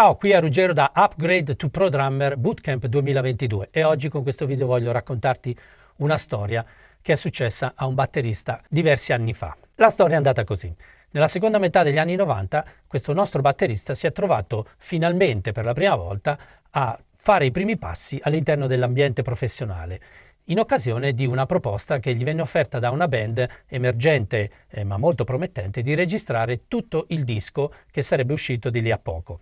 Ciao, qui è Ruggero da Upgrade to Programmer Bootcamp 2022 e oggi con questo video voglio raccontarti una storia che è successa a un batterista diversi anni fa. La storia è andata così. Nella seconda metà degli anni 90 questo nostro batterista si è trovato finalmente per la prima volta a fare i primi passi all'interno dell'ambiente professionale in occasione di una proposta che gli venne offerta da una band emergente eh, ma molto promettente di registrare tutto il disco che sarebbe uscito di lì a poco.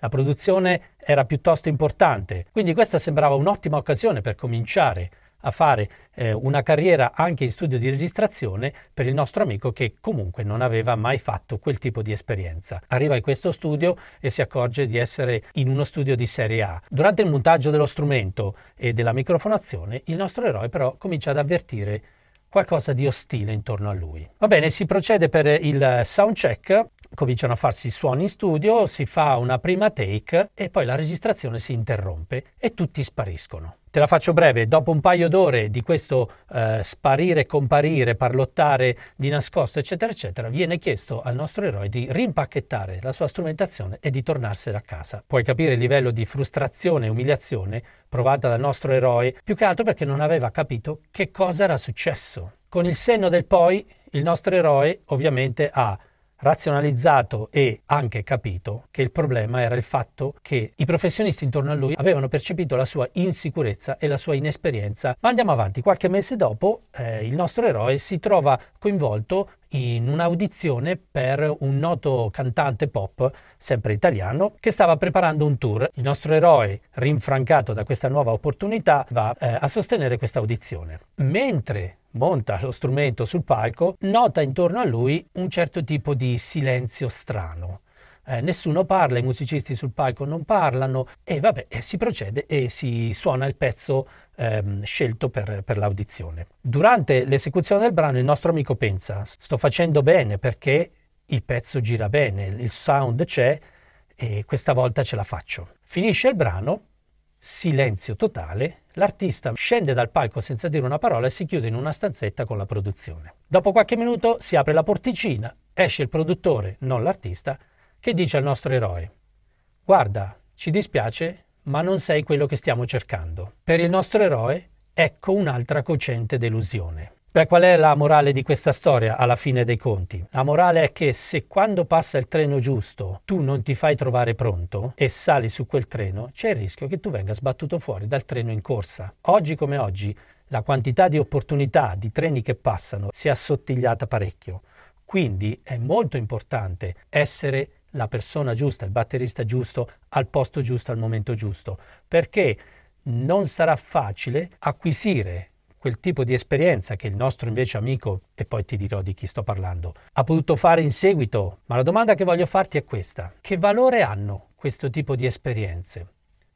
La produzione era piuttosto importante, quindi questa sembrava un'ottima occasione per cominciare a fare eh, una carriera anche in studio di registrazione per il nostro amico che comunque non aveva mai fatto quel tipo di esperienza. Arriva in questo studio e si accorge di essere in uno studio di serie A. Durante il montaggio dello strumento e della microfonazione, il nostro eroe però comincia ad avvertire qualcosa di ostile intorno a lui. Va bene, si procede per il sound check cominciano a farsi i suoni in studio, si fa una prima take e poi la registrazione si interrompe e tutti spariscono. Te la faccio breve, dopo un paio d'ore di questo eh, sparire, comparire, parlottare di nascosto, eccetera, eccetera, viene chiesto al nostro eroe di rimpacchettare la sua strumentazione e di tornarsene a casa. Puoi capire il livello di frustrazione e umiliazione provata dal nostro eroe, più che altro perché non aveva capito che cosa era successo. Con il senno del poi, il nostro eroe ovviamente ha razionalizzato e anche capito che il problema era il fatto che i professionisti intorno a lui avevano percepito la sua insicurezza e la sua inesperienza. Ma andiamo avanti, qualche mese dopo eh, il nostro eroe si trova coinvolto in un'audizione per un noto cantante pop, sempre italiano, che stava preparando un tour. Il nostro eroe, rinfrancato da questa nuova opportunità, va eh, a sostenere questa audizione. Mentre monta lo strumento sul palco, nota intorno a lui un certo tipo di silenzio strano eh, nessuno parla, i musicisti sul palco non parlano e vabbè, eh, si procede e si suona il pezzo ehm, scelto per, per l'audizione. Durante l'esecuzione del brano il nostro amico pensa, sto facendo bene perché il pezzo gira bene, il sound c'è e questa volta ce la faccio. Finisce il brano, silenzio totale, l'artista scende dal palco senza dire una parola e si chiude in una stanzetta con la produzione. Dopo qualche minuto si apre la porticina, esce il produttore, non l'artista, che dice al nostro eroe, guarda, ci dispiace, ma non sei quello che stiamo cercando. Per il nostro eroe, ecco un'altra cocente delusione. Beh, qual è la morale di questa storia alla fine dei conti? La morale è che se quando passa il treno giusto tu non ti fai trovare pronto e sali su quel treno, c'è il rischio che tu venga sbattuto fuori dal treno in corsa. Oggi come oggi la quantità di opportunità di treni che passano si è assottigliata parecchio. Quindi è molto importante essere la persona giusta, il batterista giusto, al posto giusto, al momento giusto, perché non sarà facile acquisire quel tipo di esperienza che il nostro invece amico, e poi ti dirò di chi sto parlando, ha potuto fare in seguito. Ma la domanda che voglio farti è questa. Che valore hanno questo tipo di esperienze?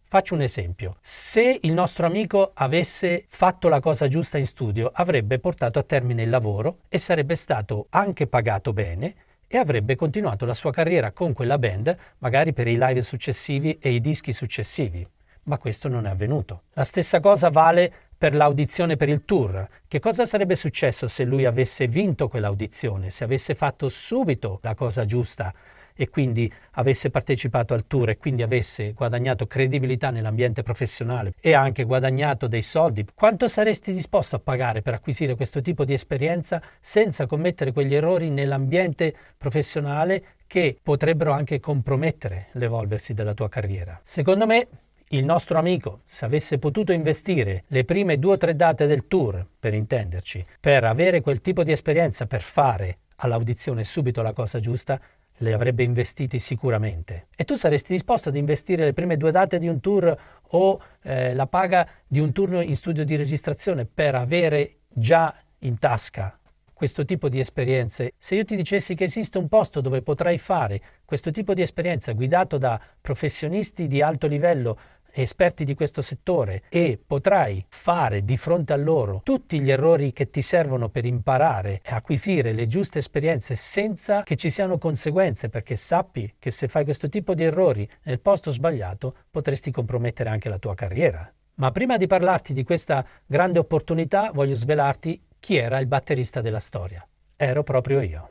Faccio un esempio. Se il nostro amico avesse fatto la cosa giusta in studio, avrebbe portato a termine il lavoro e sarebbe stato anche pagato bene e avrebbe continuato la sua carriera con quella band, magari per i live successivi e i dischi successivi. Ma questo non è avvenuto. La stessa cosa vale per l'audizione per il tour. Che cosa sarebbe successo se lui avesse vinto quell'audizione, se avesse fatto subito la cosa giusta? e quindi avesse partecipato al tour e quindi avesse guadagnato credibilità nell'ambiente professionale e anche guadagnato dei soldi, quanto saresti disposto a pagare per acquisire questo tipo di esperienza senza commettere quegli errori nell'ambiente professionale che potrebbero anche compromettere l'evolversi della tua carriera? Secondo me il nostro amico, se avesse potuto investire le prime due o tre date del tour, per intenderci, per avere quel tipo di esperienza, per fare all'audizione subito la cosa giusta, le avrebbe investiti sicuramente. E tu saresti disposto ad investire le prime due date di un tour o eh, la paga di un turno in studio di registrazione per avere già in tasca questo tipo di esperienze? Se io ti dicessi che esiste un posto dove potrai fare questo tipo di esperienza guidato da professionisti di alto livello, esperti di questo settore e potrai fare di fronte a loro tutti gli errori che ti servono per imparare e acquisire le giuste esperienze senza che ci siano conseguenze, perché sappi che se fai questo tipo di errori nel posto sbagliato potresti compromettere anche la tua carriera. Ma prima di parlarti di questa grande opportunità voglio svelarti chi era il batterista della storia. Ero proprio io.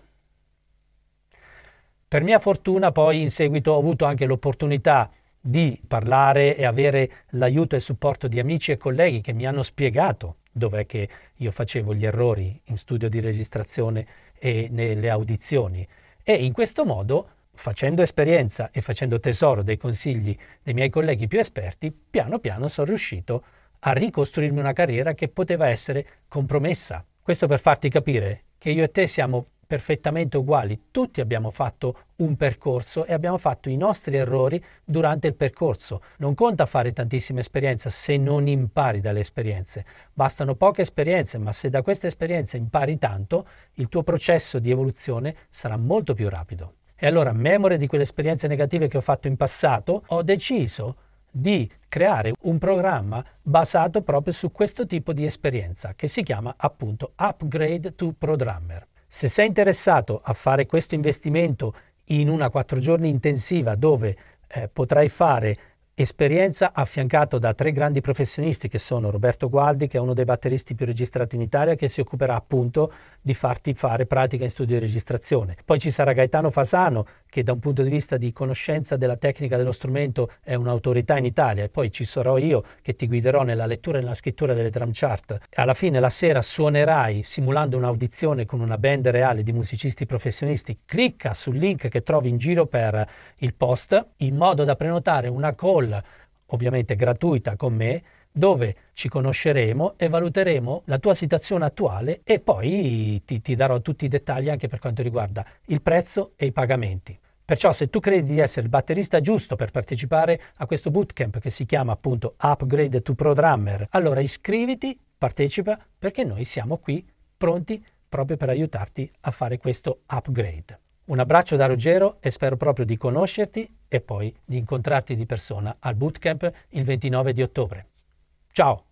Per mia fortuna poi in seguito ho avuto anche l'opportunità di parlare e avere l'aiuto e il supporto di amici e colleghi che mi hanno spiegato dov'è che io facevo gli errori in studio di registrazione e nelle audizioni. E in questo modo, facendo esperienza e facendo tesoro dei consigli dei miei colleghi più esperti, piano piano sono riuscito a ricostruirmi una carriera che poteva essere compromessa. Questo per farti capire che io e te siamo perfettamente uguali, tutti abbiamo fatto un percorso e abbiamo fatto i nostri errori durante il percorso. Non conta fare tantissime esperienze se non impari dalle esperienze. Bastano poche esperienze, ma se da queste esperienze impari tanto, il tuo processo di evoluzione sarà molto più rapido. E allora, a memoria di quelle esperienze negative che ho fatto in passato, ho deciso di creare un programma basato proprio su questo tipo di esperienza che si chiama appunto Upgrade to Programmer. Se sei interessato a fare questo investimento in una quattro giorni intensiva dove eh, potrai fare Esperienza affiancato da tre grandi professionisti che sono Roberto Gualdi, che è uno dei batteristi più registrati in Italia, che si occuperà appunto di farti fare pratica in studio di registrazione. Poi ci sarà Gaetano Fasano, che da un punto di vista di conoscenza della tecnica dello strumento è un'autorità in Italia. E poi ci sarò io che ti guiderò nella lettura e nella scrittura delle drum chart. Alla fine la sera suonerai simulando un'audizione con una band reale di musicisti professionisti. Clicca sul link che trovi in giro per il post in modo da prenotare una call call ovviamente gratuita con me dove ci conosceremo e valuteremo la tua situazione attuale e poi ti, ti, darò tutti i dettagli anche per quanto riguarda il prezzo e i pagamenti. Perciò se tu credi di essere il batterista giusto per partecipare a questo bootcamp che si chiama appunto Upgrade to Programmer, allora iscriviti, partecipa perché noi siamo qui pronti proprio per aiutarti a fare questo upgrade. Un abbraccio da Ruggero e spero proprio di conoscerti e poi di incontrarti di persona al bootcamp il 29 di ottobre. Ciao!